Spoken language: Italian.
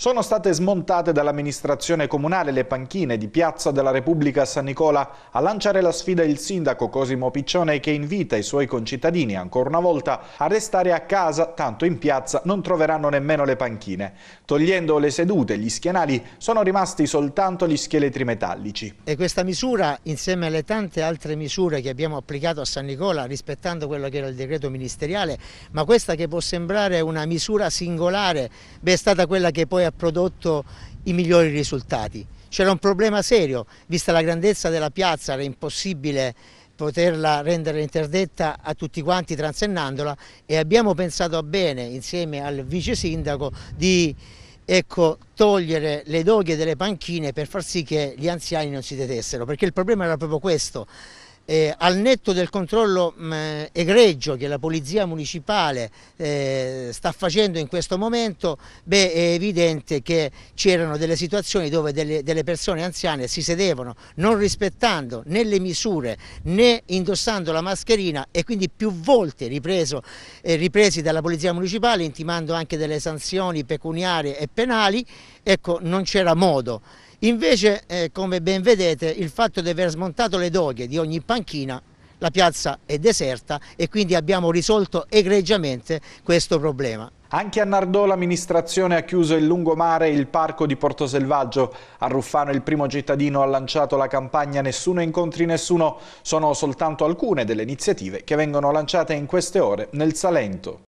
Sono state smontate dall'amministrazione comunale le panchine di Piazza della Repubblica San Nicola. A lanciare la sfida il sindaco Cosimo Piccione che invita i suoi concittadini ancora una volta a restare a casa, tanto in piazza non troveranno nemmeno le panchine. Togliendo le sedute e gli schienali sono rimasti soltanto gli scheletri metallici. E questa misura insieme alle tante altre misure che abbiamo applicato a San Nicola rispettando quello che era il decreto ministeriale, ma questa che può sembrare una misura singolare, beh, è stata quella che poi ha ha prodotto i migliori risultati. C'era un problema serio, vista la grandezza della piazza era impossibile poterla rendere interdetta a tutti quanti transennandola e abbiamo pensato bene insieme al vice sindaco di ecco, togliere le doghe delle panchine per far sì che gli anziani non si detessero, perché il problema era proprio questo. Eh, al netto del controllo mh, mm, eh, egregio che la Polizia Municipale eh, sta facendo in questo momento, beh, è evidente che c'erano delle situazioni dove delle, delle, persone anziane si sedevano non rispettando né le misure né indossando la mascherina e quindi più volte ripreso, eh, ripresi dalla Polizia Municipale intimando anche delle sanzioni pecuniarie e penali, ecco non c'era modo. Invece, eh, come ben vedete, il fatto di aver smontato le doghe di ogni panchina la piazza è deserta e quindi abbiamo risolto egregiamente questo problema. Anche a Nardò l'amministrazione ha chiuso il lungomare e il parco di Porto Selvaggio. A Ruffano il primo cittadino ha lanciato la campagna Nessuno incontri nessuno. Sono soltanto alcune delle iniziative che vengono lanciate in queste ore nel Salento.